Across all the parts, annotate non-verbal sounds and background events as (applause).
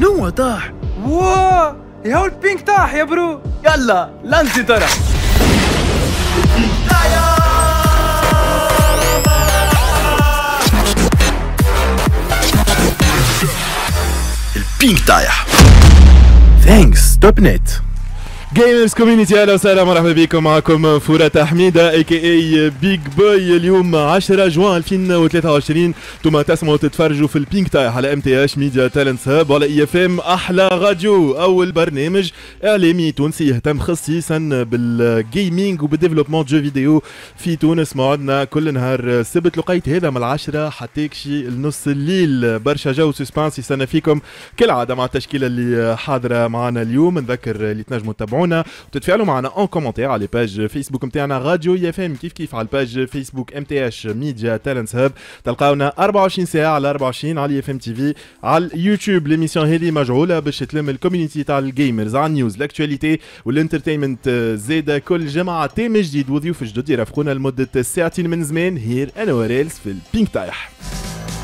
شنو طاح؟ واه يا البينك طاح يا برو يلا لانزي ترى البينك طايح ثانكس توب نت جيمرز كوميونيتي اهلا وسهلا مرحبا بكم معكم فورة حميدة اي كي اي بيج بوي اليوم 10 جوان 2023 توما تسمعوا تتفرجوا في البينك تايح على ام تي اش ميديا تالنتس هاب وعلى اي اف ام احلى راديو اول برنامج اعلامي تونسي يهتم خصيصا بالجيمنج وبالديفلوبمون جو فيديو في تونس موعدنا كل نهار سبت لقيت هذا من العشرة حتى يكشي النص الليل برشا جو سسبانس يستنى فيكم كالعاده مع التشكيله اللي حاضره معنا اليوم نذكر اللي تنجموا تتابعونا تتابعونا وتتفاعلوا معنا اون كومنتير على باج فيسبوك نتاعنا راديو ياف ام كيف كيف على الباج فيسبوك ام تي اش ميديا تالنتس هاب تلقاونا 24 ساعه على 24 على اف ام تي في على اليوتيوب ليميسيون هذه مجعوله باش تلم الكوميونيتي تاع الجيمرز على النيوز لاكتواليتي والانترتينمنت زاده كل جمعه تيم جديد وضيوف جدد يرافقونا لمده ساعتين من زمان هير انا وريلز في البينك طايح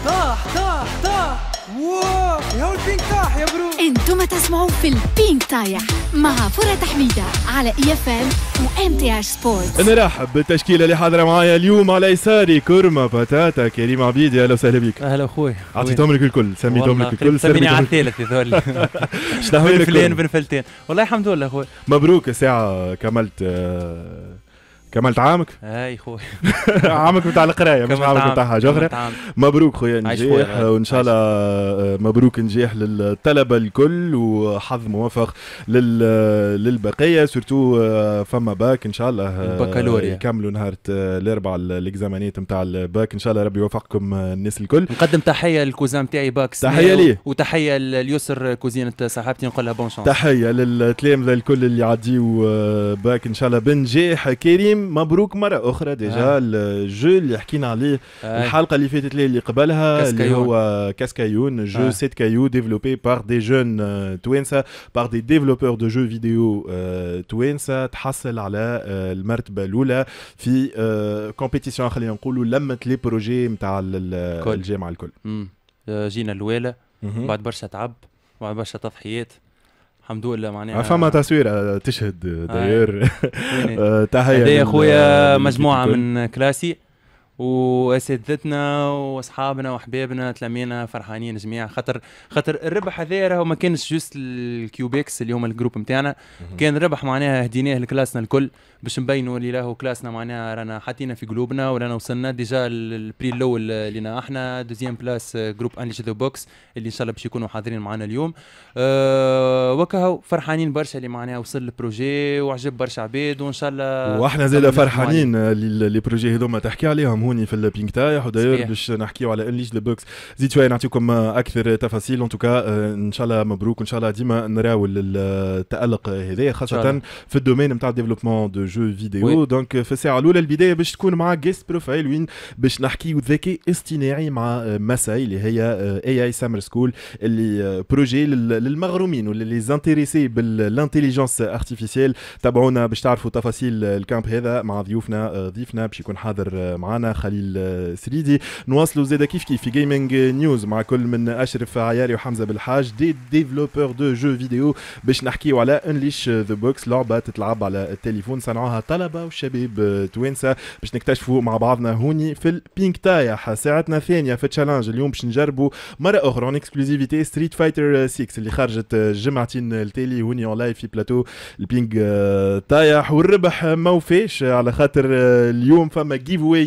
طاح طاح طاح واو يا البينك يا برو انتم تسمعوا في البينك طايح مع فرة حميده على اي اف ام وام تي اش سبورت نرحب بالتشكيلة اللي حاضرة معايا اليوم على يساري كرمة بتاتا كريم عبيد اهلا وسهلا بك اهلا اخوي اعطيتهم لك الكل سميتهم لك الكل سميني على الثالث هذول بن فلان بن فلتين والله الحمد لله اخوي مبروك ساعة كملت آه، كملت عامك؟ اي خويا (laughs) عامك بتاع القرايه مش عامك بتاع حاجه اخرى مبروك خويا نجاح وان شاء الله آه، مبروك نجاح للطلبه الكل وحظ موفق لل... آه، للبقيه سورتو آه، فما باك ان شاء الله البكالوريا يكملوا نهار الاربعاء الاكزامانيات نتاع الباك ان شاء الله ربي يوفقكم الناس الكل نقدم تحيه للكوزان نتاعي باك تحيه ليه وتحيه ليسر كوزينه صاحبتي نقول لها بون شونس تحيه للتلامذه الكل اللي عديوا باك ان شاء الله بنجاح كريم مبروك مرة أخرى ديجا آه. الجو اللي حكينا عليه آه. الحلقة اللي فاتت اللي قبلها كاسكايون. اللي هو كاسكايون جو آه. سيت كايو ديفلوبي بار دي جون توانسة بار دي ديفلوبور دو جو فيديو توانسة تحصل على آه، المرتبة الأولى في كومبيتيسيون آه، خلينا نقولوا لمت لي بروجي نتاع الجامعة الكل آه، جينا الوالا بعد برشا تعب بعد برشا تضحيات الحمد لله معناها فما تصوير آه، تشهد آه، آه، إيه. داير (laughs) تحيه هذه اخويا مجموعه من كلاسي واساتذتنا واصحابنا واحبابنا تلامينا فرحانين جميع خاطر خاطر الربح هذايا راهو ما كانش جوست الكيوبيكس اللي هما الجروب نتاعنا كان ربح معناها هديناه لكلاسنا الكل باش نبينوا اللي راهو كلاسنا معناها رانا حاطينها في قلوبنا ورانا وصلنا ديجا البري الاول لنا احنا دوزيام بلاس جروب انليش ذا بوكس اللي ان شاء الله باش يكونوا حاضرين معنا اليوم أه وكهو فرحانين برشا اللي معناها وصل البروجي وعجب برشا عباد وان شاء الله واحنا زاد فرحانين لي بروجي هذوما تحكي عليهم هوني في البينك تاعي وداير باش نحكيو على انليش ذا بوكس زيد شويه نعطيكم اكثر تفاصيل ان آه، توكا ان شاء الله مبروك وان شاء الله ديما نراول التالق هذايا خاصه في الدومين نتاع ديفلوبمون دو جو فيديو دونك في الساعه الاولى البدايه باش تكون مع جيست بروفايل وين باش نحكيو ذكاء اصطناعي مع آه، مساي اللي هي اي اي سامر سكول اللي بروجي آه، للمغرومين واللي لي زانتيريسي بالانتيليجنس ارتيفيسيل تابعونا باش تعرفوا تفاصيل الكامب هذا مع ضيوفنا ضيفنا باش يكون حاضر معنا خليل آه، سريدي نواصلوا زيدا كيف كيف في جيمنج نيوز مع كل من اشرف عياري وحمزه بالحاج دي ديفلوبور دو جو فيديو باش نحكيو على انليش ذا بوكس لعبه تتلعب على التليفون صنعوها طلبه وشباب آه، توانسه باش نكتشفوا مع بعضنا هوني في البينك تايا ساعتنا ثانيه في تشالنج اليوم باش نجربوا مره اخرى اكسكلوزيفيتي ستريت فايتر 6 اللي خرجت آه، جمعتين التالي هوني اون لايف في بلاتو البينك تايا والربح ما وفاش على خاطر اليوم فما جيف واي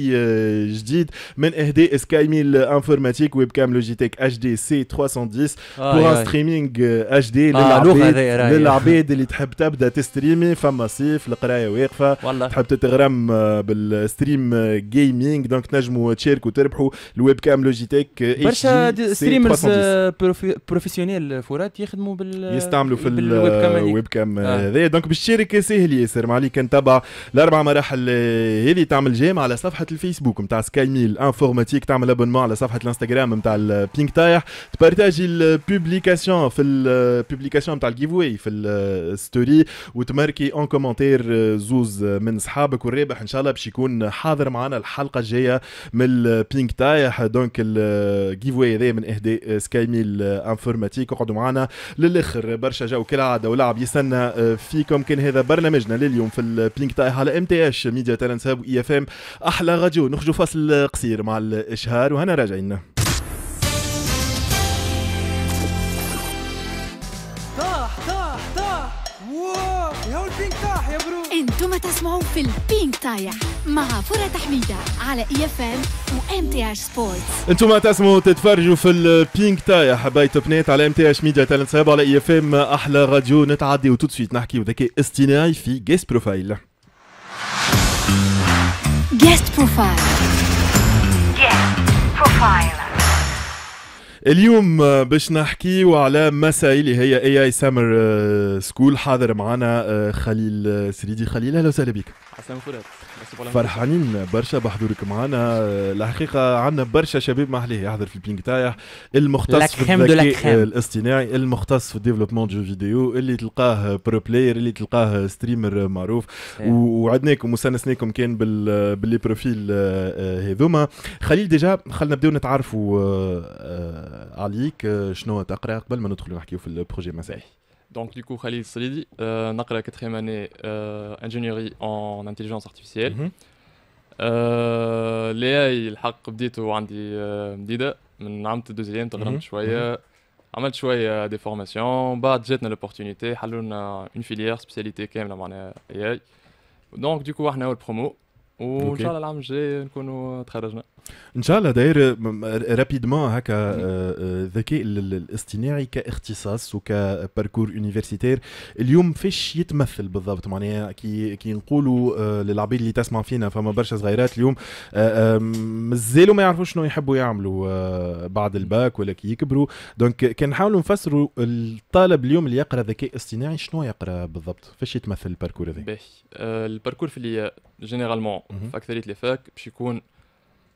جديد من اهداء سكاي ميل انفورماتيك ويب كام لوجيتيك اتش دي سي 310 بور ان ستريمينغ اتش دي للعباد اللي تحب تبدا تستريمي فما صيف القرايه واقفه تحب تتغرم آه، بالستريم جيمنج آه، دونك تنجموا تشاركوا تربحوا الويب كام لوجيتيك برشا ستريمرز بروفيسيونيل فورات يخدموا بال يستعملوا في الويب كام هذا آه. دونك باش تشارك ساهل ياسر ما عليك تبع الاربع مراحل هذه تعمل جيم على صفحه الفيسبوك اخوكم تاع سكاي ميل انفورماتيك تعمل ابونمون على صفحه الانستغرام نتاع البينك تايح تبارتاجي البوبليكاسيون في البوبليكاسيون نتاع واي في الستوري وتماركي اون كومنتير زوز من صحابك والرابح ان شاء الله باش يكون حاضر معنا الحلقه الجايه من البينك تايح دونك الجيف واي هذا من اهداء سكاي ميل انفورماتيك اقعدوا معنا للاخر برشا جو كالعاده ولعب يستنى فيكم كان هذا برنامجنا لليوم في البينك تايح على ام تي اش ميديا تالنت هاب اي اف ام احلى راديو نخرجوا فصل قصير مع الاشهار وهنا راجعين طاح طاح طاح واو يا البينك طاح يا برو انتم تسمعوا في البينك طايح مع فرة تحميدة على اي اف ام وام تي اش سبورتس انتم تسمعوا تتفرجوا في البينك تايا حبايت بنات على ام تي اش ميديا تالنت على اي اف ام احلى راديو نتعدي وتوت سويت نحكي ذكاء اصطناعي في جيس بروفايل جيست بروفايل جيست بروفايل اليوم آه، باش نحكيو على مسائل هي اي اي سامر سكول حاضر معنا آه، خليل آه، سريدي خليل اهلا وسهلا بك عسلامة فرات فرحانين برشا بحضورك معنا الحقيقه عندنا برشا شباب محليه يحضر في البينك تايح المختص في الذكاء الاصطناعي المختص في الديفلوبمون جو فيديو اللي تلقاه برو بلاير اللي تلقاه ستريمر معروف إيه. وعدناكم وسنسناكم كان بال باللي بروفيل آه، آه، هذوما خليل ديجا خلينا نبداو نتعرفوا آه، عليك شنو تقرا قبل ما ندخلوا نحكيو في البروجي مساحي Donc, du coup, Khalid Salidi, on euh, la quatrième année euh, ingénierie en intelligence artificielle. les mhm. euh, euh mhm. L'AI, un des mhm. des formations, j'ai l'opportunité une filière spécialité, quand la Donc, du coup, on a promo, ou okay. j'ai ان شاء الله داير رابيدمون هكا الذكاء الاصطناعي كاختصاص وكباركور يونيفرسيتير اليوم فاش يتمثل بالضبط معناها كي كي نقولوا للعبيد euh, اللي تسمع فينا فما برشا صغيرات اليوم آه، آه، مازالوا ما يعرفوش شنو يحبوا يعملوا آه، بعد الباك ولا كي يكبروا دونك كان نحاولوا نفسروا الطالب اليوم اللي يقرا ذكاء اصطناعي شنو يقرا بالضبط فاش يتمثل الباركور هذا؟ باهي الباركور في اللي جينيرالمون في اكثريه الفاك باش يكون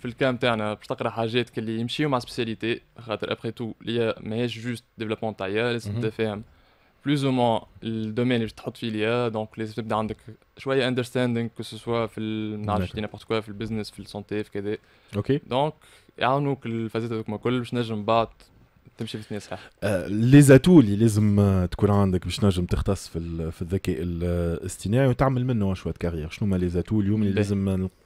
في الكام تاعنا باش تقرا حاجات اللي يمشيو مع سبيسياليتي خاطر ابخي تو ليا ماهيش جوست ديفلوبمون تاعيا لازم تبدا فاهم بلوز او موان الدومين اللي تحط فيه ليا دونك لازم تبدا عندك شويه اندرستاندينغ كو سوسوا في نعرفش نابورت كوا في البزنس في السونتي في كذا اوكي دونك يعاونوك الفازات هذوك الكل باش نجم بعد تمشي في الثنيه صح لي زاتو اللي لازم تكون عندك باش نجم تختص في, في الذكاء الاصطناعي وتعمل منه شويه كارير شنو هما لي زاتو اليوم اللي لازم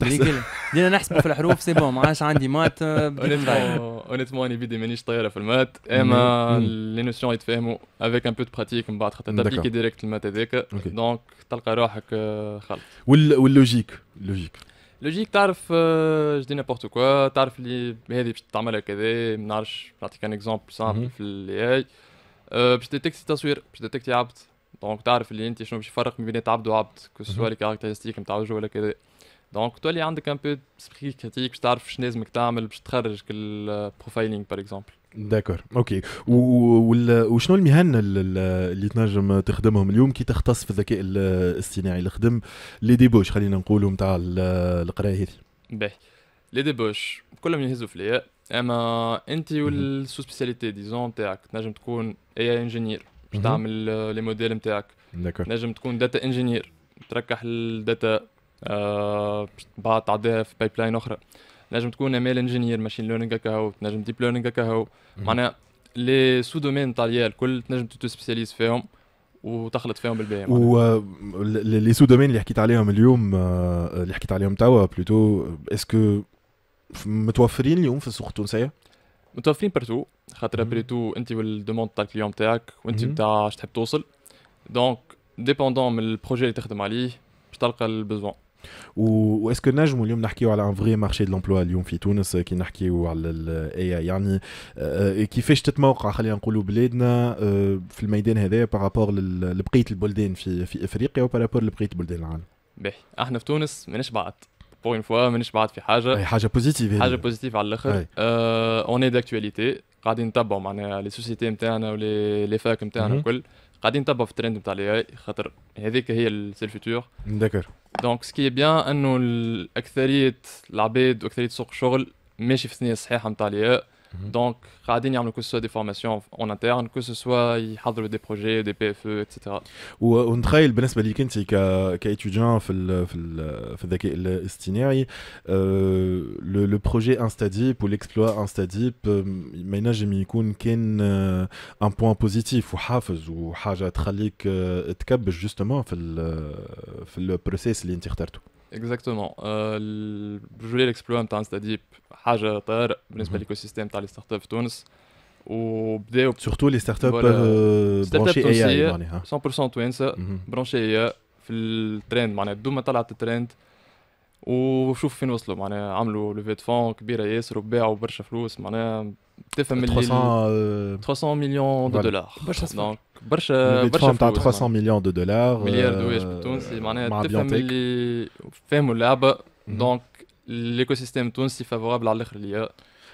بدينا نحسبوا في الحروف سي بون ما عادش عندي مات اونيتمون اني بيدي مانيش طايره في المات اما لي نوسيون يتفاهموا افيك ان بو دو براتيك من بعد خاطر تابليكي ديريكت المات هذاك دونك تلقى روحك آه، خلط واللوجيك اللوجيك لوجيك تعرف جو دي نابورت كوا تعرف اللي هذه باش تعملها كذا ما نعرفش نعطيك ان اكزومبل سامبل في الاي اي آه، باش ديتكتي تصوير باش ديتكتي عبد دونك تعرف اللي انت شنو باش يفرق ما بين عبد وعبد كو سوا لي كاركتيرستيك نتاع وجهه ولا كذا دونك تولي عندك ان بو سبري كريتيك باش تعرف شنو لازمك تعمل باش تخرج البروفايلينغ باغ اكزومبل داكور اوكي وشنو المهن اللي تنجم تخدمهم اليوم كي تختص في الذكاء الاصطناعي اللي خدم لي ديبوش خلينا نقولوا نتاع القرايه هذه باهي لي ديبوش كلهم يهزوا فيا اما انت والسو سبيسياليتي ديزون تاعك تنجم تكون اي انجينير باش تعمل لي موديل نتاعك داكور تنجم تكون داتا انجينير تركح الداتا باش آه، تبعت تعديها في بايب لاين اخرى نجم تكون امال انجينير ماشين ليرنينغ هكا هو تنجم ديب ليرنينغ هكا هو معناها لي سو دومين تاع الكل تنجم تو سبيسياليز فيهم وتخلط فيهم بالباهي و لي سو دومين اللي حكيت عليهم اليوم آه، اللي حكيت عليهم توا بلوتو اسكو متوفرين اليوم في السوق التونسيه متوفرين بارتو خاطر بريتو انت والدوموند تاع الكليون تاعك وانت تاع اش تحب توصل دونك ديبوندون من البروجي اللي تخدم عليه باش تلقى البزوان واسكو نجموا اليوم نحكيو على ان فري مارشي دو لومبلوا اليوم في تونس كي نحكيو على الاي يعني آه، كيفاش تتموقع خلينا نقولوا بلادنا آه، في الميدان هذا بارابور لبقيه البلدان في في افريقيا وبارابور لبقيه البلدان العالم. باهي احنا في تونس ماناش بعد بور اون فوا ماناش بعد في حاجه أي حاجه بوزيتيف حاجه بوزيتيف على الاخر اون اي دكتواليتي آه، قاعدين نتبعوا معناها لي سوسيتي نتاعنا ولي لي فاك نتاعنا الكل قاعدين نتبعوا في الترند نتاع الاي اي خاطر هذيك هي سي الفيتور داكور دونك سكي بيان انه اكثريه العباد واكثريه سوق الشغل ماشي في الثنيه الصحيحه نتاع الاي Mhm. Donc, radiner que ce soit des formations en interne, que ce soit des projets, des PFE, etc. Ou euh, un trail, ben c'est pas étudiant, fait le euh, le projet InstaDeep ou l'exploit InstaDeep, euh, maintenant j'ai mis un point positif ou hafez ou haja tralik justement dans le process l'intertartu. اكزاكتومون جولي ليكسبلوا تاع انستا حاجه طارئ بالنسبه للايكو سيستيم تاع لي ستارت اب في تونس وبداو سورتو لي ستارت اب برونشي اي اي 100% توانسه برونشي اي في الترند معناها دوما طلعت الترند وشوف فين وصلوا معناها عملوا ليفي فون كبيره ياسر وباعوا برشا فلوس معناها 300, euh, bah, hein. millions de dollars. Donc, Barcha, 300 millions de dollars. Euh, mhm. Donc, l'écosystème est favorable à l'écriture.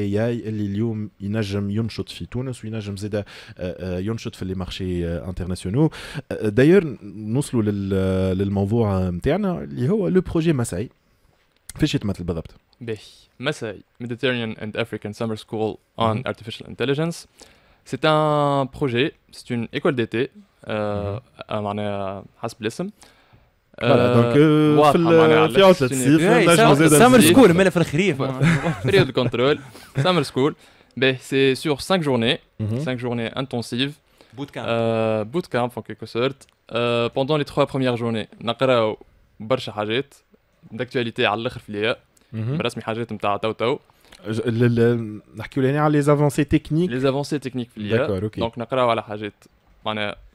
اي اي اللي اليوم ينجم ينشط في تونس وينجم زاد ينشط في لي مارشي انترناسيونو داير نوصلوا للموضوع نتاعنا اللي هو لو بروجي مسعي فاش يتمثل بالضبط؟ باهي مسعي Mediterranean and African Summer School on mm -hmm. Artificial Intelligence C'est un projet, c'est une école d'été, euh, mm -hmm. معناها حسب الاسم, Voilà, euh, donc, euh, (laughs) Summer School, mais a Summer School, c'est sur cinq journées, mhm. cinq journées intensives. Bootcamp. Euh, bootcamp, en quelque sorte. Pendant les trois premières journées, on d'actualité à mhm. avancées techniques Les avancées techniques donc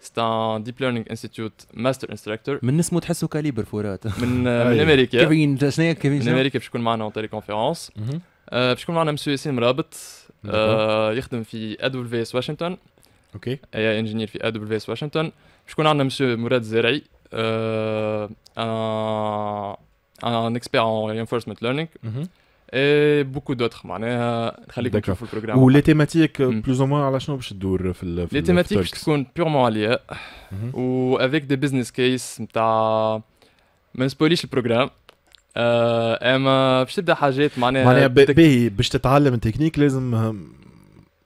سي ان ديب ليرنينغ انستيتيوت ماستر انستراكتور من اسمه تحسوا كاليبر فورات (laughs) من أيوه. من امريكا كيفين شنو كيفين من امريكا باش يكون معنا اون تيلي كونفيرونس باش يكون معنا مسيو ياسين مرابط آه، يخدم في ادبل في اس واشنطن اوكي اي آه، انجينير في ادبل في اس واشنطن باش يكون عندنا مسيو مراد زرعي ان اكسبير ان رينفورسمنت ليرنينغ اي بوكو دوتر معناها نخليكم تشوفوا البروجرام ولي تيماتيك بلوز او موان على شنو باش تدور في ال لي تيماتيك باش تكون بيورمون عليا افيك دي بزنس كيس نتاع ما نسبوليش البروجرام اما باش تبدا حاجات معناها معناها باهي باش تتعلم التكنيك لازم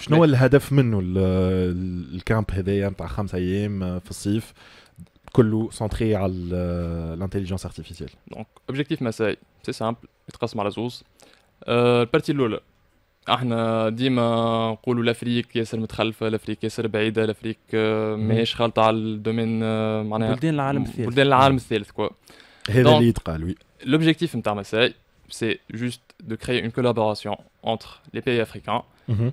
شنو هو الهدف منه الكامب هذايا نتاع خمس ايام آه، في الصيف كله سنتري على الانتيليجنس ارتيفيسيال دونك اوبجيكتيف مساي سي سامبل يتقسم على زوز البارتي الاولى احنا ديما نقولوا لافريك ياسر متخلفه لافريك ياسر بعيده لافريك ماهيش خالطه على الدومين آه، معناها بلدان العالم الثالث بلدان العالم الثالث كوا هذا اللي يتقال وي لوبجيكتيف نتاع مساي c'est juste de créer une collaboration entre les pays africains. Mhm.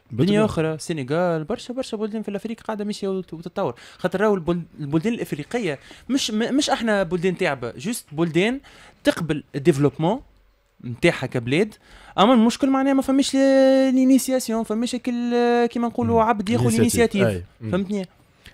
دنيا اخرى السنغال برشا برشا بلدان في الافريق قاعده ماشيه وتتطور خاطر راهو البلدان الافريقيه مش مش احنا بلدان تعبه جوست بلدان تقبل الديفلوبمون نتاعها كبلاد اما المشكل معناها ما فماش لينيسياسيون فماش كيما نقولوا عبد ياخذ انيسياتيف فهمتني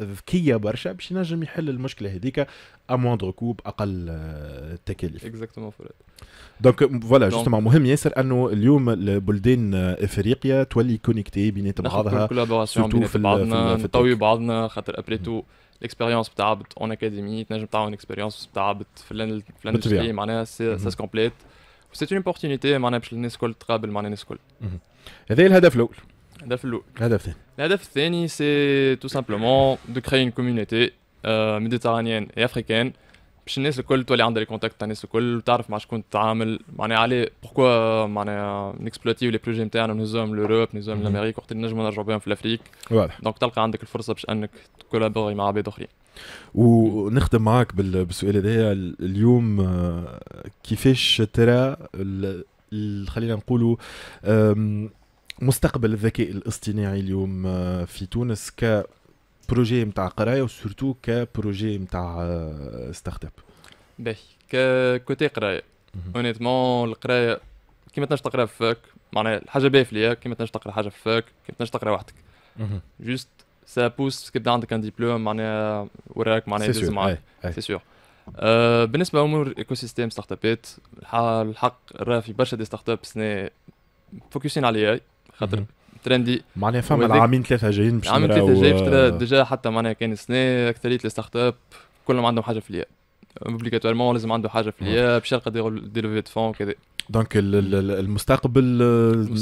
ذكيه برشا باش ينجم يحل المشكله هذيك اموندغ ركوب اقل تكاليف اكزاكتومون فؤاد دونك فوالا جوستومون مهم ياسر انه اليوم البلدان آه، افريقيا تولي كونيكتي بينات بعضها كولابوراسيون بينات بعضنا نطوي بعضنا خاطر ابري تو ليكسبيريونس بتاع عبد اون اكاديمي تنجم تعاون اكسبيريونس بتاع عبد في الاندستري معناها سا سكومبليت سي اون اوبورتينيتي معناها باش الناس الكل تقابل معناها الناس الكل هذا الهدف الاول الاول الهدف الثاني الهدف الثاني سي تو سامبلومون دو كري اون كوميونيتي ميديترانيان اي افريكان باش الناس الكل تولي عندها لي كونتاكت تاع الناس الكل وتعرف مع شكون تتعامل معناها علي بوركوا معناها نكسبلوتيو لي بروجي نتاعنا نهزهم لوروب نهزهم لامريك وقت نجموا نرجعوا بهم في الافريك دونك تلقى عندك الفرصه باش انك تكولابوري مع عباد اخرين ونختم معاك بالسؤال هذايا اليوم آه، كيفاش ترى خلينا نقولوا مستقبل الذكاء الاصطناعي اليوم آه، في تونس كبروجي نتاع قرايه وسورتو كبروجي نتاع ستارت اب باهي ككوتي قرايه اونيتمون القرايه كيما تنجم تقرا في معناها الحاجه باهيه فيا كيما تنجم تقرا حاجه في كيما تنجم تقرا وحدك جوست سا بوس كيبدا عندك ان ديبلوم معناها وراك معناها سي معاك سي سور بالنسبه لامور ايكو سيستيم ستارت ابات الحق راه في برشا دي ستارت اب سنة فوكسين على الاي خاطر ترندي معناها فما العامين ثلاثه جايين باش العامين ثلاثه جايين باش ديجا حتى معناها كان سنة اكثريه لي ستارت اب كلهم عندهم حاجه في الياء اوبليغاتوارمون لازم عنده حاجه في الياء باش يلقى دي لوفي دو فون وكذا دونك المستقبل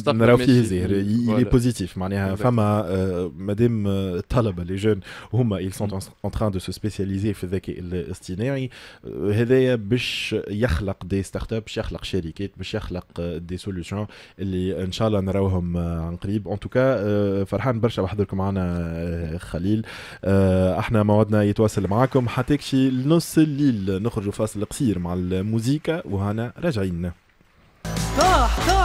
euh, نراو فيه زير يلي بوزيتيف معناها فما آه، مادام الطلبه آه، لي جون هما ils sont en train de se spécialiser في الذكاء الاصطناعي آه، هذايا باش يخلق دي ستارت اب باش يخلق شركات باش يخلق دي سوليوشن اللي ان شاء الله نراوهم عن قريب ان توكا فرحان برشا بحضركم معنا خليل احنا موعدنا يتواصل معاكم حتى كشي نص الليل نخرجوا فاصل قصير مع الموزيكا وهنا راجعين だだ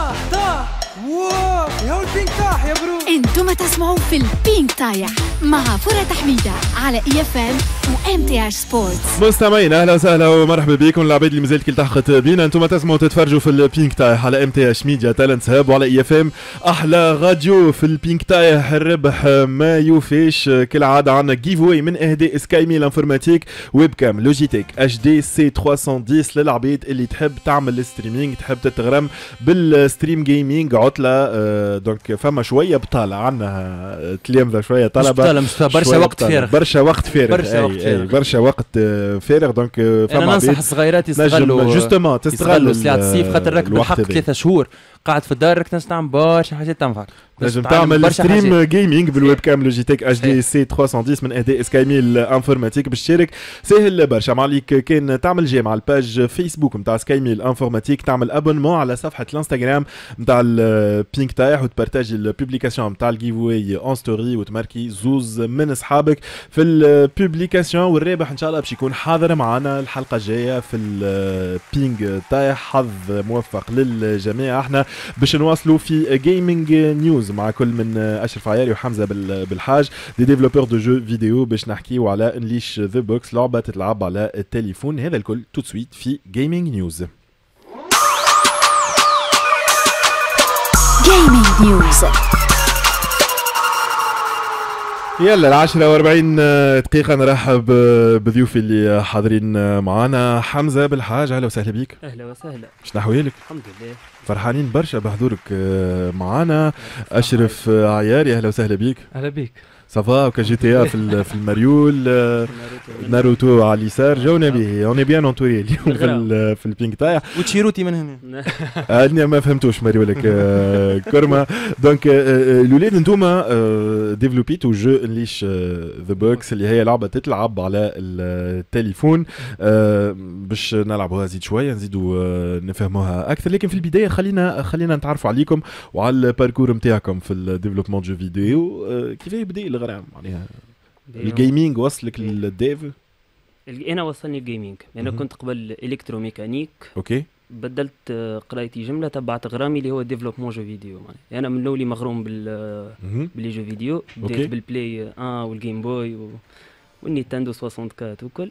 واو البينك تاح يا برو انتم تسمعوا في البينك طايح مع فرة تحميدة على اي اف ام وام تي اش سبورتس مستمعين اهلا وسهلا ومرحبا بكم العباد اللي مازالت كي التحقت بينا انتم تسمعوا تتفرجوا في البينك طايح على ام تي اش ميديا تالنتس هاب وعلى اي اف ام احلى راديو في البينك طايح الربح ما يوفيش كالعاده عندنا جيف واي من اهداء سكايمي انفورماتيك ويب كام لوجيتيك اتش دي سي 310 للعباد اللي تحب تعمل ستريمينغ تحب تتغرم بالستريم جيمنج عطلة آه، دونك فما شويه بطاله عندنا آه، تلامذه شويه طلبه بطاله مش برشا وقت فارغ برشا وقت فارغ برشا وقت فارغ برشا وقت آه، فارغ دونك فما انا ننصح الصغيرات يستغلوا جوستومون تستغلوا سلعه الصيف خاطر راك بالحق ثلاثة شهور قاعد في الدار راك تنستعمل برشا حاجات تنفعك لازم تعمل ستريم جيمنج بالويب كام لوجيتيك اتش دي سي 310 من اهداء سكايميل انفورماتيك باش تشارك ساهل برشا ما عليك كان تعمل جيم على الباج فيسبوك نتاع سكايميل انفورماتيك تعمل ابونمون على صفحه الانستغرام نتاع البينك تاعه وتبارتاجي البوبليكاسيون نتاع الجيف واي اون ستوري وتماركي زوز من اصحابك في البوبليكاسيون والرابح ان شاء الله باش يكون حاضر معنا الحلقه الجايه في البينك تاعه حظ موفق للجميع احنا باش نواصلوا في جيمنج نيوز مع كل من اشرف عياري وحمزه بالحاج دي ديفلوبور دو جو فيديو باش نحكيو على انليش ذا بوكس لعبه تتلعب على التليفون هذا الكل تو سويت في جيمنج نيوز جيمنج نيوز يلا العشرة واربعين آه، دقيقة نرحب بضيوفي اللي حاضرين آه، معانا حمزة بالحاج أهلا وسهلا بيك أهلا وسهلا شنو أحوالك؟ الحمد لله فرحانين برشا بحضورك آه، معانا أشرف عياري أهلا وسهلا بيك أهلا بيك سافا وكا جي تي ا في في المريول ناروتو على اليسار جونا به اوني بيان اونتوري اليوم في في البينك تاع وتشيروتي من هنا (laughs) آه، انا ما فهمتوش مريولك كرما دونك الاولاد انتوما ديفلوبيتو جو انليش ذا بوكس اللي هي لعبه تتلعب على التليفون آه، باش نلعبوها زيد شويه نزيدو آه، نفهموها اكثر لكن في البدايه خلينا خلينا نتعرفوا عليكم وعلى الباركور نتاعكم في الديفلوبمون جو فيديو كيف يبدا غير معناها الجيمنج وصلك للديف انا وصلني الجيمنج انا كنت قبل الكتروميكانيك اوكي بدلت آه، قرايتي جمله تبعت غرامي اللي هو ديفلوبمون جو فيديو يعني انا من الاول مغروم بال باللي جو فيديو بديت بالبلاي 1 آه والجيم بوي و... والنينتندو 64 وكل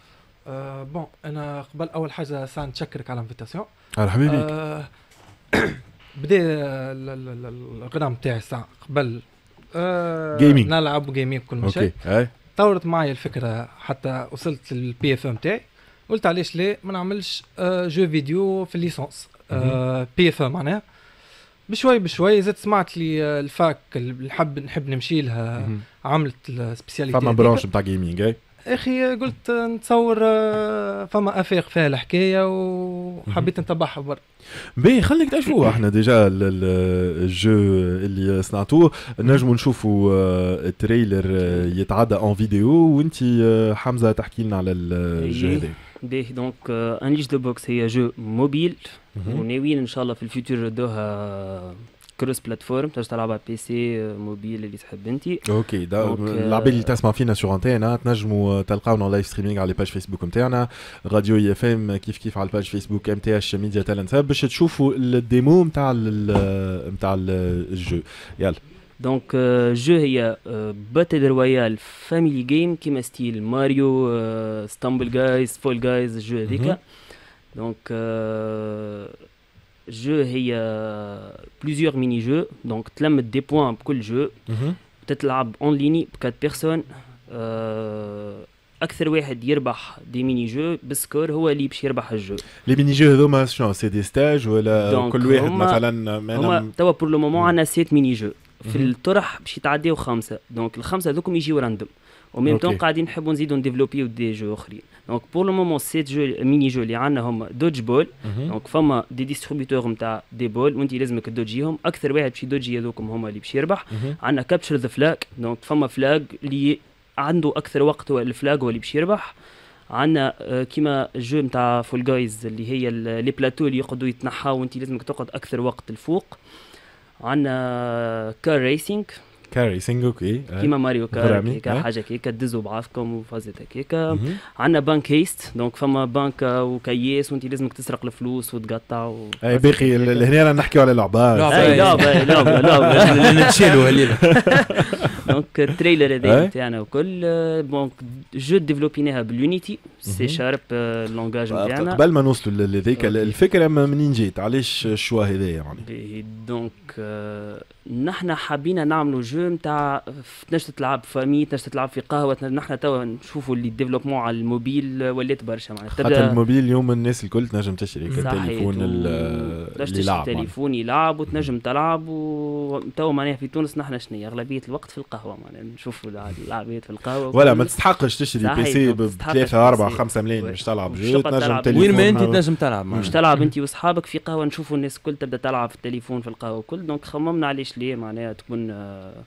أه euh, بون انا قبل اول حاجه سان تشكرك على الانفيتاسيون على حبيبي آه، (coughs) بدا الغنى نتاعي ساعه قبل جيمنج آه، نلعب جيمنج كل شيء طورت معي الفكره حتى وصلت للبي اف ام تاعي قلت علاش لا ما نعملش جو آه، فيديو في الليسونس بي اف ام معناها بشوي بشوي زدت سمعت لي الفاك اللي نحب نمشي لها عملت سبيسياليتي فما برانش نتاع جيمنج اخي قلت نتصور آه، فما افاق فيها الحكايه وحبيت نتبعها برا باهي خليك تعرفوا (coughs) احنا ديجا الجو اللي صنعتوه نجموا نشوفوا آه، التريلر آه، يتعدى اون فيديو وانت حمزه تحكي لنا على الجو إيه. هذا باهي دونك انليش دو بوكس هي جو موبيل وناويين ان شاء الله في الفيوتشر دوها كروس بلاتفورم تقدر تلعب على بي سي موبيل اللي تحب انت اوكي دا euh، العباد اللي تسمع فينا سور انتينا تنجموا تلقاونا لايف ستريمينغ على الباج فيسبوك نتاعنا راديو اي اف ام كيف كيف على الباج فيسبوك ام تي اش ميديا تالنت باش تشوفوا الديمو نتاع نتاع الجو يلا دونك جو euh، هي باتل رويال فاميلي جيم كيما ستيل ماريو ستامبل جايز فول جايز الجو هذيك دونك jeu a plusieurs mini-jeux donc تلم des points le jeu تتلعب اون ليني بكات بيرسون أكثر واحد يربح دي ميني جو بالسكور هو اللي باش يربح الجو لي ميني جو هذوما شنو سي دي ستاج ولا كل واحد مثلا هما توا بور لو مومون عندنا سيت ميني جو في الطرح باش يتعداو خمسه دونك الخمسه يجيو راندوم وميم تون قاعدين نحبوا نزيدوا نديفلوبيو دي جو اخرين دونك بور لو مومون سيت جو ميني جو اللي عندنا هما دوج بول دونك فما دي ديستريبيوتور نتاع دي بول وانت لازمك تدوجيهم اكثر واحد باش يدوجي هذوكم هما اللي باش يربح عندنا كابتشر ذا فلاج دونك فما فلاج اللي عنده اكثر وقت هو الفلاج هو اللي باش يربح عندنا كيما جو نتاع فول جايز اللي هي لي بلاتو اللي يقعدوا يتنحاو وانت لازمك تقعد اكثر وقت الفوق عندنا كار ريسينج كاري سينجوكي آه، كيما ماريو كاري هيك آه. حاجه كيكا تدزوا بعضكم وفازت هيك عندنا بنك هيست دونك فما بنك آه، وكياس وانت لازمك تسرق الفلوس وتقطع و... اي باقي هنا رانا نحكيو على لعبه لعبه إيه. لعبه لعبه (laughs) نتشالوا هليله (laughs) دونك التريلر هذا تاعنا وكل دونك جو ديفلوبيناها باليونيتي سي شارب اللونجاج نتاعنا قبل ما نوصلوا لذيك الفكره منين جيت علاش الشوا هذايا يعني دونك نحن حابين نعملوا جو نتاع تنجم تلعب فامي تنجم تلعب في قهوه نحن توا نشوفوا اللي ديفلوبمون على الموبيل ولات برشا معناها تبدا الموبيل اليوم الناس الكل تنجم تشري التليفون و... اللي يلعب التليفون يلعب وتنجم تلعب وتوا معناها في تونس نحن شنو اغلبيه الوقت في القهوه معناها نشوفوا العباد في القهوه ولا ما تستحقش تشري بي سي ب 3 4 5 ملايين باش تلعب جو تنجم تلعب وين ما انت تنجم تلعب مش تلعب انت واصحابك في قهوه نشوفوا الناس الكل تبدا تلعب في التليفون في القهوه الكل دونك خممنا علاش ليه معناها تكون آه،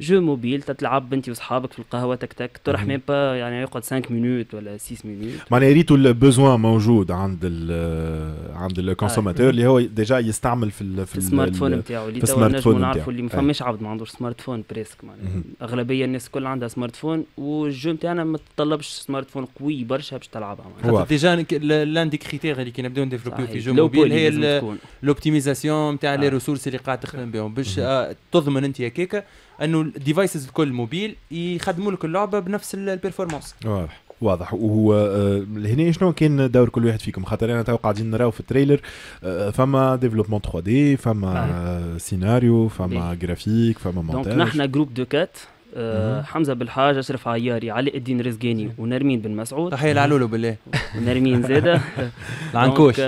جو موبيل تتلعب بنتي وصحابك في القهوه تك تك تروح ميم با يعني يقعد 5 مينوت ولا 6 مينوت معناها ريتو البوزوان موجود عند الـ عند الكونسوماتور آه. اللي هو ديجا يستعمل في في السمارت فون نتاعو اللي توا نجمو نعرفوا اللي ما فماش عبد ما عندوش سمارت فون بريسك معناها اغلبيه الناس الكل عندها سمارت فون والجو نتاعنا ما تطلبش سمارت فون قوي برشا باش تلعبها معناها ديجا لان دي كريتير اللي كي نبداو نديفلوبيو في جو موبيل هي الاوبتيميزاسيون نتاع لي ريسورس آه. اللي قاعد تخدم بهم باش تضمن انت هكاك انه الديفايسز الكل موبيل يخدموا لك اللعبه بنفس البيرفورمانس واضح واضح وهو آه، هنا شنو كان دور كل واحد فيكم خاطر انا تو قاعدين نراو في التريلر آه، فما ديفلوبمون 3 دي فما سيناريو فما جرافيك فما مونتاج دونك نحن جروب دو كات حمزه بالحاج اشرف عياري علاء الدين رزقاني ونرمين بن مسعود تحيه لعلولو بالله (laughs) ونرمين زاده (laughs) العنكوش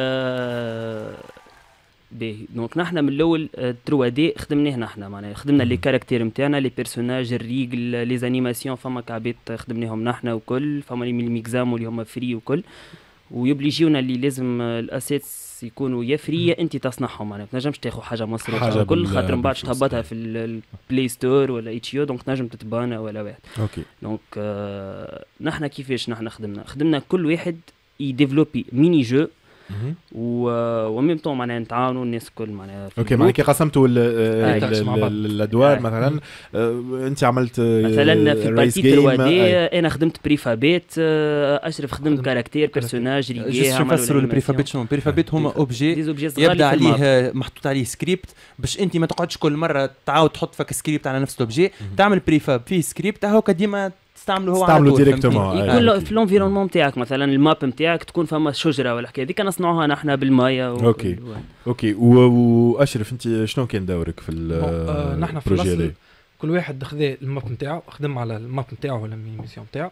باهي دونك نحنا من الاول 3 آه، دي خدمناه نحنا معناها خدمنا لي كاركتير نتاعنا لي بيرسوناج الريغ لي زانيماسيون فما كعبات خدمناهم نحنا وكل فما لي ميكزامو اللي هما فري وكل ويبليجيونا اللي لازم الاسيتس يكونوا يا فري يا انت تصنعهم معناها ما تنجمش تاخذ حاجه مصريه كل خاطر من بعد تهبطها في البلاي ستور ولا اتش يو دونك تنجم تتبانا ولا واحد اوكي دونك آه نحنا كيفاش نحنا خدمنا خدمنا كل واحد يديفلوبي ميني جو وميم طون معناها نتعاونوا الناس الكل معناها اوكي معناها كي قسمتوا الادوار مثلا أه، انت عملت آه، مثلا في بارتي الوادي انا خدمت بريفابيت آه، اشرف خدمت كاركتير بيرسوناج ريجي نفسروا البريفابيت شنو البريفابيت هما اوبجي يبدا عليه محطوط عليه سكريبت باش انت ما تقعدش كل مره تعاود تحط فك سكريبت على نفس الاوبجي تعمل بريفاب فيه سكريبت هاكا ديما تستعمله هو تستعمله ديريكتومون يكون إيه. في لونفيرونمون نتاعك مثلا الماب نتاعك تكون فما شجره ولا حكايه هذيك نصنعوها نحن بالمايا و... اوكي اوكي واشرف انت شنو كان دورك في ال آه، نحن في كل واحد خذا الماب نتاعو خدم على الماب نتاعو ولا ميسيون نتاعو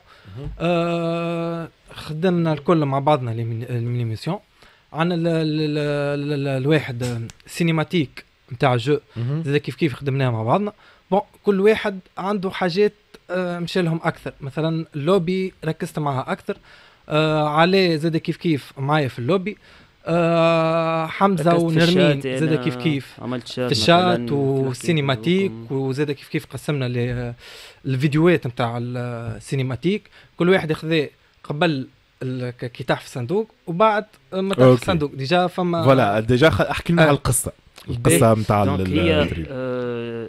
آه خدمنا الكل مع بعضنا الميسيون عندنا الواحد سينيماتيك نتاع الجو زاد كيف كيف خدمناها مع بعضنا بون كل واحد عنده حاجات مشى لهم اكثر مثلا اللوبي ركزت معها اكثر آه، علي زاد كيف كيف معايا في اللوبي آه حمزه ونرمين يعني، زاد كيف آه، كيف عملت شات في الشات والسينماتيك وزاد كيف كيف قسمنا الفيديوهات نتاع السينماتيك كل واحد يخذ قبل كي تحف الصندوق وبعد ما تحف الصندوق ديجا فما فوالا ديجا احكي لنا آه. على القصه القصه إيه. نتاع هي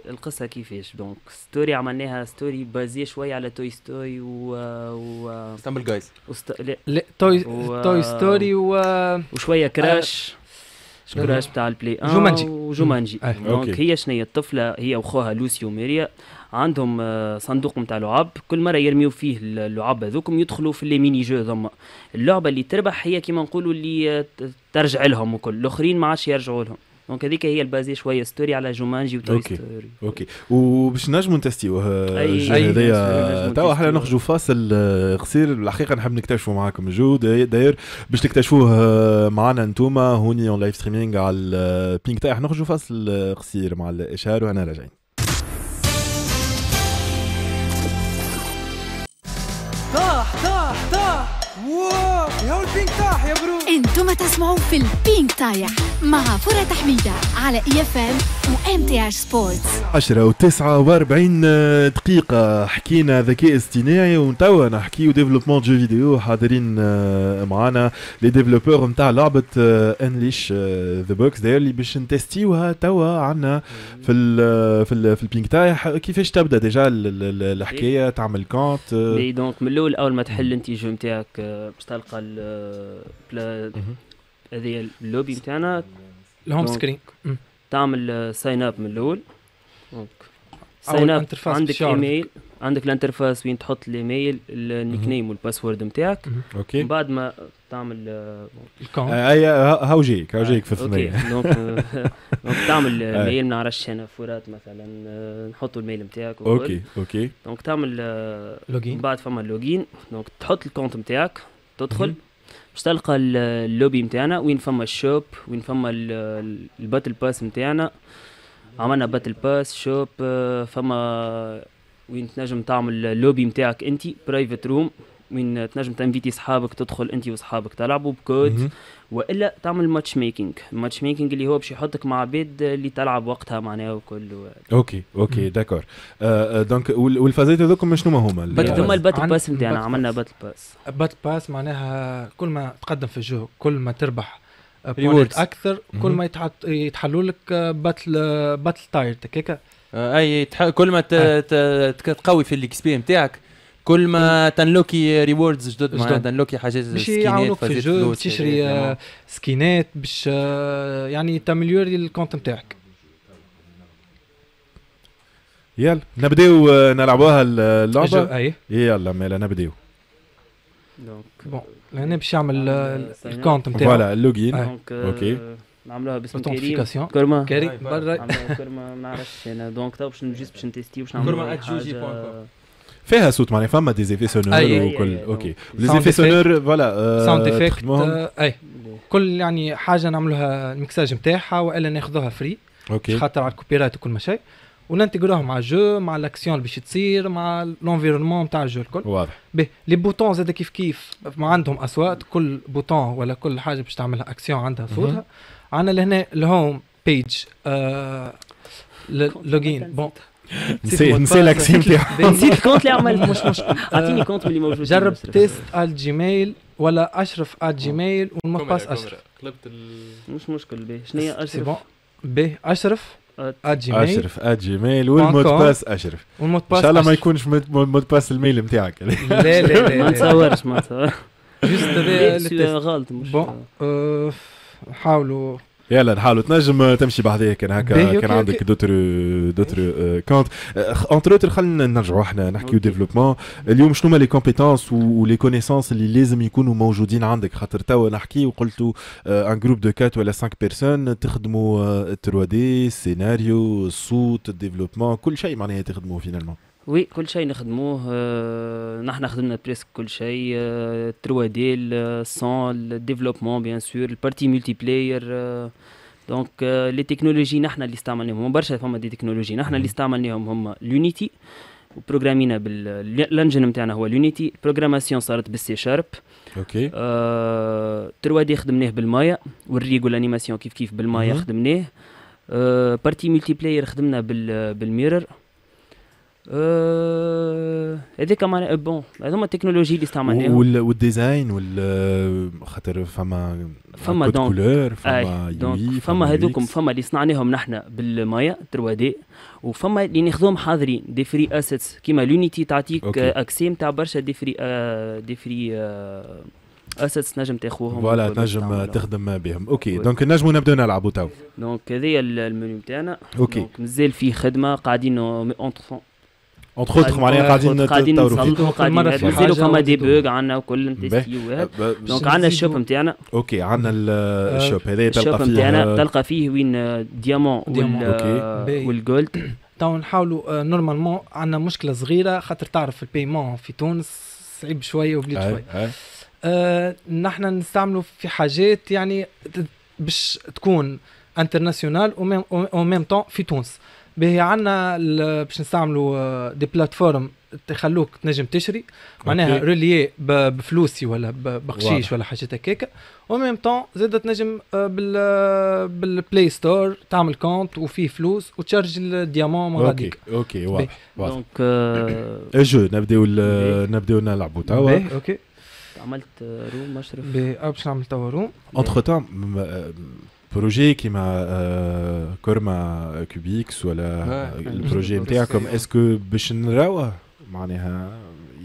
القصه كيفاش دونك ستوري عملناها ستوري بازيه شويه على توي ستوري و, و... ستامبل جايز وست... لا. لا. توي و... توي ستوري و... وشويه كراش آه. كراش بتاع البلاي آه جومانجي وجومانجي دونك هي شنو الطفله هي واخوها لوسيو وميريا عندهم آه، صندوق نتاع لعب كل مره يرميو فيه اللعب هذوكم يدخلوا في لي ميني جو ثم اللعبه اللي تربح هي كيما نقولوا اللي آه، ترجع لهم وكل الاخرين ما عادش يرجعوا لهم دونك هذيك هي البازي شويه ستوري على جومانجي وتوي ستوري اوكي وباش نجموا نتستيوه آه، هذايا توا احنا نخرجوا فاصل آه، قصير الحقيقه نحب نكتشفوا معاكم الجو داير باش تكتشفوه آه، معنا انتوما هوني اون لايف ستريمينغ على البينك تاعي نخرجوا فاصل قصير مع الاشهار وهنا راجعين انتم تسمعوا في البينك تايع مع فرة تحميدة على اي اف ام وام تي اش سبورتس 10 و 49 دقيقة حكينا ذكاء اصطناعي وتوا نحكيو ديفلوبمون جو فيديو حاضرين آه، معانا لي ديفلوبور نتاع لعبة انليش ذا بوكس داير اللي باش نتستيوها توا عندنا في الـ آه، في الـ في البينك تايع كيفاش تبدا ديجا الحكاية إيه. تعمل كونت آه. دونك من الاول اول ما تحل انت جو نتاعك باش تلقى هذه اللوبي نتاعنا الهوم سكرين تعمل ساين اب من الاول ساين اب عندك ايميل عندك الانترفاس وين تحط الايميل النيك نيم والباسورد نتاعك اوكي من بعد ما تعمل آه، اي آه، هاو جيك هاو جيك في آه، الثنيه (laughs) دونك تعمل ميل ما نعرفش انا فورات مثلا نحطوا الميل نتاعك اوكي اوكي دونك تعمل لوجين من بعد فما لوجين دونك تحط الكونت نتاعك تدخل باش تلقى اللوبي نتاعنا وين فما الشوب وين فما الباتل باس نتاعنا عملنا باتل باس شوب آه، فما وين تنجم تعمل اللوبي نتاعك انت برايفت روم وين تنجم تنفيتي صحابك تدخل انت وصحابك تلعبوا بكود والا تعمل ماتش ميكينج ماتش ميكينج اللي هو باش يحطك مع عباد اللي تلعب وقتها معناها وكل اوكي اوكي داكور آه، آه، دونك والفازات هذوكم شنو هما هما الباتل باس نتاعنا عملنا باتل باس باتل باس معناها كل ما تقدم في الجو كل ما تربح بوينت اكثر كل ما يتحلوا لك باتل باتل تاير هكاك اي كل ما تقوي في الاكسبي نتاعك كل ما تنلوكي ريوردز جدد معناها تنلوكي حاجات باش يعاونوك في الجو تشري سكينات باش يعني تامليوري الكونت نتاعك يلا نبداو آه، نلعبوها اللعبه اي يلا مالا نبداو دونك بون هنا باش يعمل الكونت نتاعو فوالا اللوجين اوكي نعملوها باسم كريم كرما كريم برا كرما ما نعرفش انا دونك تو باش نجيس باش نتيستي باش نعمل كرما @جوجي.com فيها صوت معناها فما ديزيفي سونور سونور وكل اوكي ديزيفي سونور فوالا ساوند افكت اي كل يعني حاجه نعملوها الميكساج نتاعها والا ناخذوها فري اوكي خاطر على الكوبي رايت وكل ما شيء وننتجروها مع الجو مع الاكسيون اللي باش تصير مع لونفيرونمون نتاع الجو الكل واضح به لي بوتون زاد كيف كيف ما عندهم اصوات كل بوتون ولا كل حاجه باش تعملها اكسيون عندها صوتها عندنا لهنا الهوم بيج لوجين بون نسالك سيمبي نسيت الكونت اللي عملت مش مش اعطيني كونت اللي موجود جرب تيست على جيميل ولا اشرف على جيميل ونمقص اشرف قلبت مش مشكل به شنو هي اشرف به اشرف @جيميل اشرف @جيميل والمود باس اشرف والمود باس ان شاء الله ما يكونش مود باس الميل نتاعك لا لا لا (laughs) ما نتصورش ما نتصورش جست (laughs) غلط مش بون euh، حاولوا يلا نحاولوا تنجم آه، تمشي بعضيها كان هكا كان عندك دوتر آه، دوتر كونت اونتر اوتر خلينا نرجعوا احنا نحكيو ديفلوبمون اليوم شنو هما لي كومبيتونس ولي كونيسونس اللي لازم يكونوا موجودين عندك خاطر توا نحكي وقلتوا ان جروب دو كات ولا 5 بيرسون تخدموا 3 دي سيناريو الصوت الديفلوبمون كل شيء معناها تخدموا فينالمون وي كل شيء نخدموه آه، نحن خدمنا بريسك كل شيء 3 آه، دي السون آه، الديفلوبمون بيان سور البارتي ملتي بلاير دونك لي تكنولوجي نحن اللي استعملناهم برشا فما دي تكنولوجي نحن اللي استعملناهم هما لونيتي وبروغرامينا باللانجن نتاعنا هو لونيتي بروغراماسيون صارت بالسي شارب اوكي 3 دي خدمناه بالمايا والريغو الانيماسيون كيف كيف بالمايا خدمناه بارتي ملتي بلاير خدمنا بالميرر أه، هذيك معناها بون هذوما التكنولوجي اللي استعملناهم والديزاين وال خاطر فما فما دونك كولور فما دونك آه، فما هذوكم فما اللي صنعناهم نحن بالمايا 3 دي وفما اللي ناخذوهم حاضرين دي فري اسيتس كيما لونيتي تعطيك اكسي نتاع آه، برشا دي فري دي فري اسيتس نجم تاخذهم فوالا تنجم تخدم بهم اوكي دونك نجموا نبداو نلعبوا تو دونك هذايا المنيو تاعنا اوكي مازال فيه خدمه قاعدين اونتر اونتخ اوتر معناها قاعدين قاعدين نصلحوا قاعدين نزلوا فما دي بوغ عندنا وكل دونك عندنا الشوب نتاعنا اوكي عندنا أه، الشوب هذا تلقى فيه نتاعنا تلقى فيه وين آه، ديامون والجولد آه، (clears throat) تو نحاولوا نورمالمون عندنا مشكله صغيره خاطر تعرف البيمون في تونس صعيب شويه وبليد شويه نحن نستعملوا في حاجات يعني باش تكون انترناسيونال او ميم تون في تونس باهي عندنا باش نستعملوا آه، دي بلاتفورم تخلوك تنجم تشري معناها ريليي بفلوسي ولا بقشيش ولا حاجات هكاك وميم طون زاد تنجم آه، بال آه، بالبلاي ستور تعمل كونت وفيه فلوس وتشارج الديامون من اوكي اوكي واضح دونك اجو euh، نبداو نبداو نلعبوا توا اوكي عملت روم مشرف باش نعمل توا روم اونتخ تام بروجي كيما كرما كوبيكس ولا البروجي نتاعكم اسكو باش نراوه معناها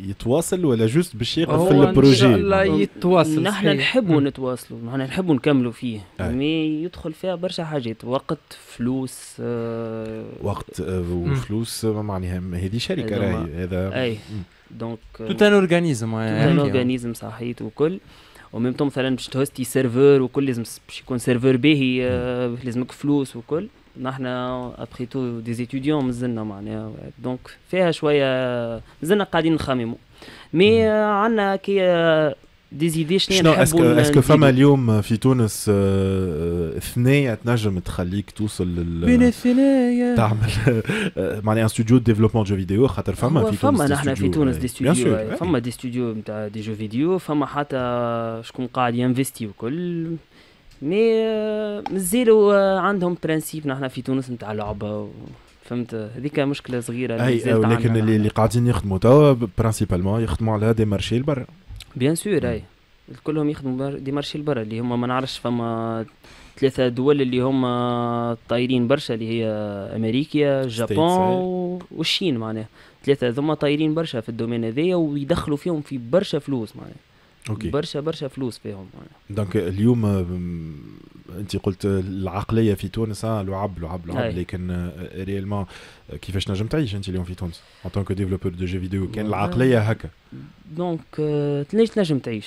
يتواصل ولا جوست باش يقف في البروجي ان شاء الله يتواصل نحن نحبوا نتواصلوا نحن نحبوا نكملوا فيه مي يدخل فيها برشا حاجات وقت فلوس آه وقت وفلوس معناها هذه شركه راهي هذا اي دونك توت ان اورغانيزم توت ان اورغانيزم صحيت وكل وميم تو مثلا باش تهوستي سيرفور وكل لازم باش يكون سيرفور باهي آه، لازمك فلوس وكل نحنا ابخي تو دي زيتيديون مازلنا معناها دونك فيها شويه مازلنا قاعدين نخمموا مي آه، عندنا كي آه، دي شنو شنو اسكو اسكو فما اليوم في تونس ثنايا تنجم تخليك توصل لل بين الثنايا تعمل معناها ان ستوديو ديفلوبمون جو فيديو خاطر فما في تونس فما نحن في تونس دي ستوديو فما دي ستوديو نتاع دي جو فيديو فما حتى شكون قاعد ينفستي وكل مي مازالوا عندهم برانسيب نحن في تونس نتاع لعبه فهمت هذيك مشكله صغيره اي ولكن اللي قاعدين يخدموا توا برانسيبالمون يخدموا على دي مارشي لبرا بيان سور اي كلهم يخدموا دي مارشي لبرا اللي هما ما نعرفش فما ثلاثة دول اللي هما طايرين برشا اللي هي أمريكا جابون والشين معناها ثلاثة ذوما طايرين برشا في الدومين هذايا ويدخلوا فيهم في برشا فلوس معناها أوكي. برشا برشا فلوس فيهم دونك اليوم آه، آه، انت قلت العقليه في تونس آه، لعب لعب لعب لكن ريالمون كيفاش نجم تعيش انت اليوم في تونس ان طونك ديفلوبور دو جو فيديو كان العقليه هكا دونك تنجم تعيش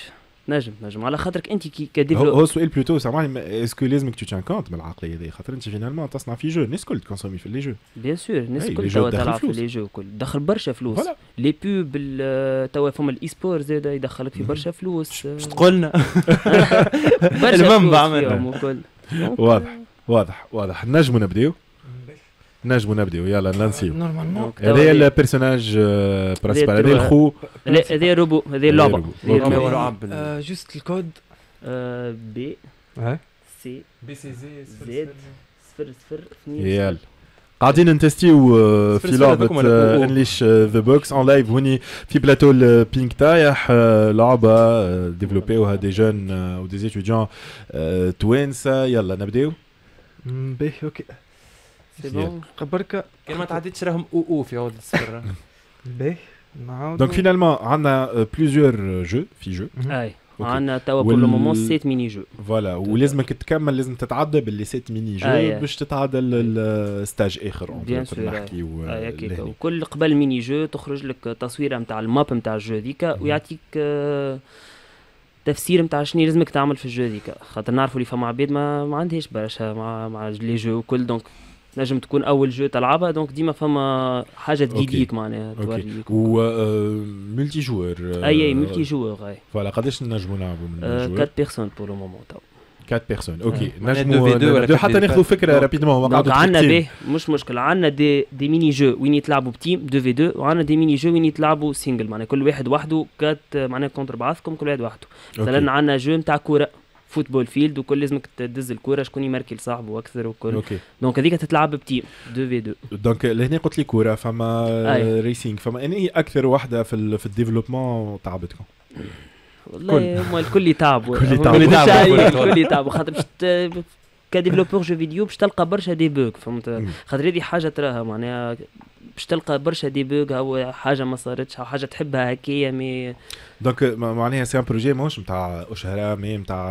تنجم تنجم على خاطرك انت كي كديفلوب هو السؤال بلوتو سامحني اسكو لازمك تو تشان كونت من العقليه هذه خاطر انت فينالمون تصنع في جو الناس الكل تكونسومي في لي جو بيان سور الناس الكل توا تلعب في لي جو الكل دخل برشا فلوس لي بوب توا فما الاي سبور زاد يدخلك في برشا فلوس باش تقول لنا (laughs) برشا فلوس واضح واضح واضح نجمو نبداو نجمو نبداو يلا ننسيو نورمالمون هذا البيرسوناج آه، برانسيبال هذا الخو هذا روبو هذا اللعبه جوست الكود بي سي بي سي زي زيد صفر صفر يلا قاعدين نتستيو آه، في لعبة انليش ذا بوكس اون لايف هوني في بلاتو البينك تايح لعبة ديفلوبيوها دي جون ودي زيتيديون توانسة يلا نبداو باهي اوكي سي بون برك كان ما تعديتش راهم او او في عود السر (laughs) باهي نعاود دونك فينالمون عندنا بليزيور جو في جو اي عندنا توا بور مومون سيت ميني جو فوالا ولازمك تكمل لازم تتعدى باللي سيت ميني جو باش تتعدى لستاج euh, اخر بيان سور وكل قبل ميني جو تخرج لك تصويره نتاع الماب نتاع الجو هذيك mhm. ويعطيك آه، تفسير نتاع شنو لازمك تعمل في الجو هذيك خاطر نعرفوا اللي فما عباد ما, ما عندهاش برشا مع, مع لي جو وكل دونك نجم تكون اول جو تلعبها دونك ديما فما حاجه تجيديك معناها توريك و آه، ملتي جوور آه، اي اي ملتي جوور اي فوالا قداش نجموا نلعبوا من جوور 4 بيرسون بور لو مومون تو 4 بيرسون اوكي آه. نجموا حتى ناخذوا فكره رابيدمون دونك عندنا به مش مشكل عندنا دي دي ميني جو وين يتلعبوا بتيم 2 في 2 وعندنا دي ميني جو وين يتلعبوا سينجل معناها كل واحد وحده كات معناها كونتر بعضكم كل واحد وحده مثلا عندنا جو نتاع كوره فوتبول فيلد وكل لازمك تدز الكره شكون يماركي لصاحبه اكثر وكل أوكي. دونك هذيك تتلعب بتيم 2 في 2 دونك لهنا قلت لي كوره فما ريسينغ فما اني يعني اكثر وحده في, في الديفلوبمون تعبتكم والله هما الكل يتعبوا الكل (laughs) يتعبوا الكل يتعبوا خاطر باش كديفلوبور جو فيديو باش تلقى برشا دي بوك فهمت خاطر هذه حاجه تراها معناها باش تلقى برشا ديبوغ او حاجه ما صارتش او حاجه تحبها هكايا مي دونك معناها سي ان بروجي ماهوش نتاع اشهراء مي نتاع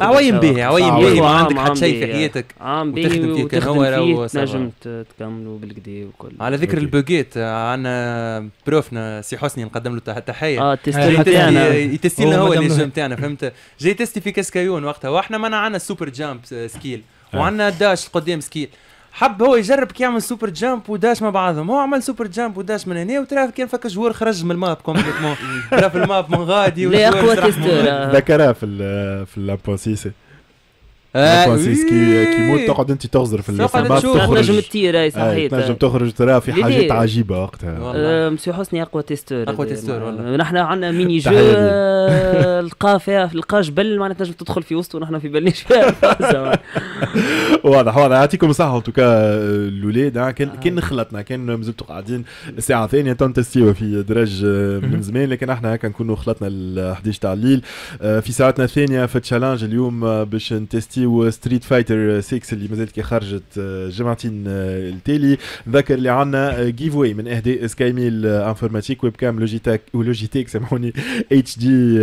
عوايم به عوايم به ما عندك حتى شيء في حياتك عام به وتخدم فيه تنجم تكملوا بالكدا وكل على ذكر البوغيت عندنا بروفنا سي حسني نقدم له تحيه اه تيستي لنا هو اللي نتاعنا فهمت جاي تيستي في كاسكايون وقتها واحنا ما عندنا سوبر جامب آه، سكيل آه. وعندنا داش قدام سكيل حب هو يجرب كي يعمل سوبر جامب وداش مع بعضهم هو عمل سوبر جامب وداش من هنا وترى كان فك جوار خرج من الماب كومبليتمون (laughs) في الماب من غادي لا قوة لا في في لابون سيسي الفرنسيس آه، كي كي إيه. موت تقعد انت تغزر في الرسمات تخرج تنجم تير صحيح تنجم تخرج ترى في حاجات عجيبه وقتها مسيو حسني اقوى تيستور اقوى تيستور والله نحن عندنا (laughs) ميني جو آه، لقى فيها لقى جبل معناتها تنجم تدخل في وسطه ونحن في بالناش (laughs) فيها (laughs) واضح واضح يعطيكم الصحه ان توكا الاولاد كان آه. كان خلطنا كان مازلتوا قاعدين ساعه ثانيه تنتستيو في درج من زمان لكن احنا هكا نكونوا خلطنا ال 11 تاع الليل في ساعتنا الثانيه في تشالنج اليوم باش نتستيو و ستريت فايتر 6 اللي مازالت كي خرجت آه، جمعتين آه، التالي نذكر اللي عندنا جيف آه، واي من اهداء سكاي ميل انفورماتيك ويب كام لوجيتاك ولوجيتيك سامحوني اتش دي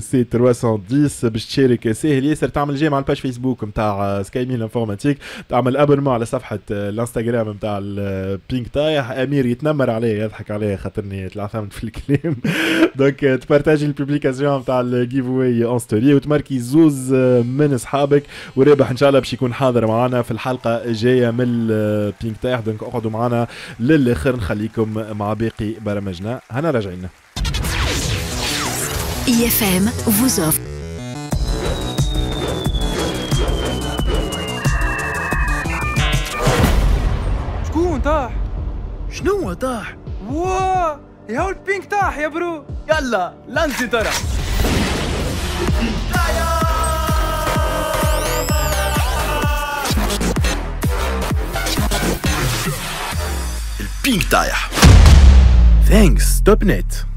سي 310 باش تشارك ساهل ياسر تعمل جيم على الباج فيسبوك نتاع سكاي ميل انفورماتيك تعمل ابونمون على صفحه الانستغرام نتاع البينك طايح امير يتنمر عليا يضحك عليا خاطرني تلعثمت في الكلام دونك (laughs) euh، تبارتاجي البوبليكاسيون نتاع الجيف واي اون ستوري وتماركي زوز من اصحابك ورابح ان شاء الله باش يكون حاضر معنا في الحلقه الجايه من البينك تايح دونك اقعدوا معنا للاخر نخليكم مع باقي برامجنا هنا راجعين EFM vous offre شكون طاح؟ شنو طاح؟ واه يا هو البينك طاح يا برو يلا لانزي ترى Thanks. Thanks, Stopnet.